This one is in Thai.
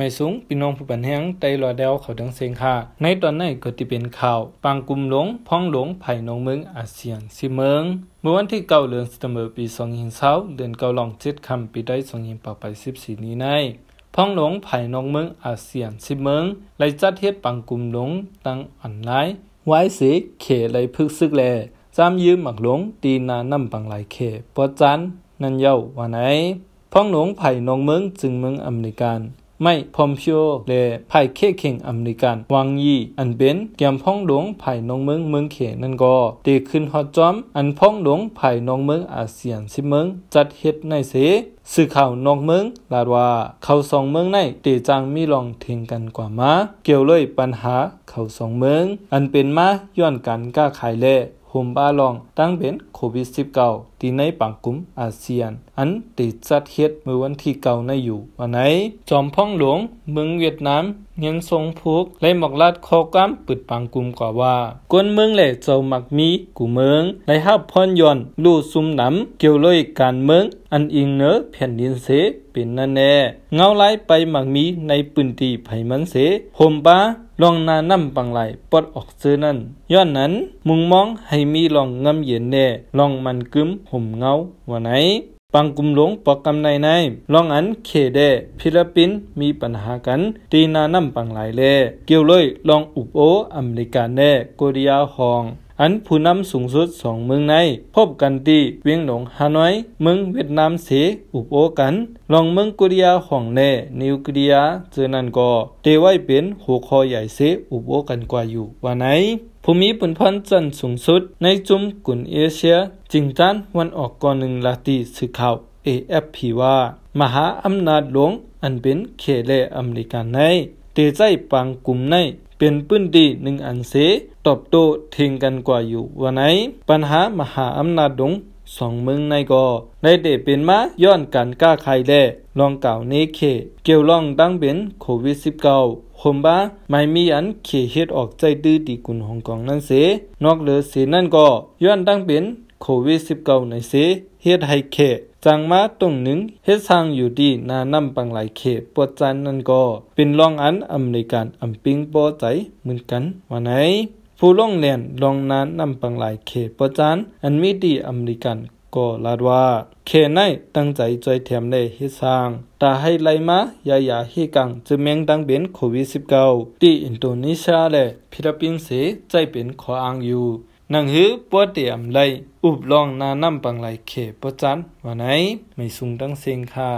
ไม่สูงพี่น้องผู้บันแหงไตลอเดวเขาดังเซงค่ะในตอนนี้ก็จะเป็นข่าวปางกลุ่มหลงพ้องหลงไผ่นองเมืองอาเซียนซีเมือง เมื่อวันที่เก้าเดือนสิงหาคมปีสอนสิบเดือนเกหลองจ็ดคำปีได้สองพันแปดไปสสิบี่นี้ในพ้องหลงไผ่นองเมืองอาเซียนซีเมืองไลจัดเทศปังกลุ่มหลงตั้งอันไหนไว้สิเขไลพึกซึกแลจามยืมหมักหลงตีนานำปังหลายเขปอจันนันเย้าวันไหนพ้องหลงไผ่นองเมืองจึงเมืองอเมริกันไม่พอมเพียวเลยภายเคเข่งอเมริกันวังยีอันเป็นเกมพ้องหลวงภายนองเมืองเมืองเขนั่นก็ตีขึ้นฮอดจอม อันพ้องหลวงภายนองเมืองอาเซียนสิเมือง จัดเฮ็ดในเสสื่อข่าวนอกเมืองลาดว่าเขาสองเมืองในเตจังมีลองเทงกันกว่ามาเกี่ยวเลยปัญหาเขาสองเมือง อันเป็นมาย้อนกันก้าขายแลห่มบ้าลองตั้งเป็นโควิด19ตีในปังกุมอาเซียน อันติดจัดเฮ็ดเมื่อวันที่เก่าในอยู่วันไหนจอมพ่องหลวงเมืองเวียดนามเงินทรงพุกและหมอกลาดคอกามปิดปังกุมกว่าว่ากวนเมืองแหล่เจ้ามักมีกูเมืองในห้าพอนย่อนลู่ซุมนำเกี่ยวเลยการเมือง อันอิงเนอแผ่นดินเสเป็นนั่นแน่เงาไหลไปหมักมีในปืนตีไผมันเสโฮมป้าลองนาน่มปังไหลปดออกซื้อนั่นย้อนนั้นมุงมองให้มีลองงำเย็นแน่ลองมันกึมห่มเงาวัาไหนปังกุมหลงปอกกำาในใน ลองอันเขเดฟิลิปปินมีปัญหากัน ตีนานำปังหลายเล่ เกี่ยวเลย ลองอุบโอ อเมริกาแน่กเรียฮอง อันผู้นำสูงสุดสองเมืองใน พบกันที่เวียงหนงฮานอย เมืองเวียดนามเสอุบโอกัน ลองเมืองกุริยาของแน่นิวกริยาเจอนันก็เตไว้เป็นหัวคอใหญ่เสอุบโอกันกว่าอยู่ว่าไหนภูมิป่นพันธ์จันสูงสุดในจุมกุนเอเชียจิงจันวันออกก่อนหนึ่งลาตีสื่อข่าว AFP ว่า มหาอำนาจหลวงอันเป็นเขเลอเมริกันใน เตใจปังกลุ่มใน เป็นพื้นดีหนึ่งอันเสตอบโต้เทิงกันกว่าอยู่วันไหน ปัญหามหาอำนาจหลวงสองเมืองในก่อในเดเป็นมาย้อนการกล้าใครแลลองเก่าเนเขเกี่ยวล่องดังเป็นโควิด -19 คมบ้าไม่มีอันเขเฮ็ดออกใจดื้อดีกุนของกองนั่นเสนอกเหลือเสนั่นก็ย้อนดังเป็นโควิด19ในเสเฮ็ดให้เขตจังมาตรงหนึ่งเฮ็ดสางอยู่ดีนานำปังหลายเขตปวดจันนั่นก็ เป็นรองอันอเมริกันอำปิงปอใจเหมือนกันวันไหนผู้ลงเรียนลองนานนำปังหลายเขตปวดจันอันมีดีอเมริกันก็ลาดว่าเขในตั้งใจจอยแถมในเฮ็ดสร้างตาให้ไลมายายาเฮกังจะแมงดังเป็นโควิด19ที่อินโดนีเซียและฟิลิปปินส์เสใจเป็นขออ้างอยู่นังหือปวดเตียมไลอุบลองนานำปังไลเขปจันวันไหนไม่สุงตั้งเซงค่า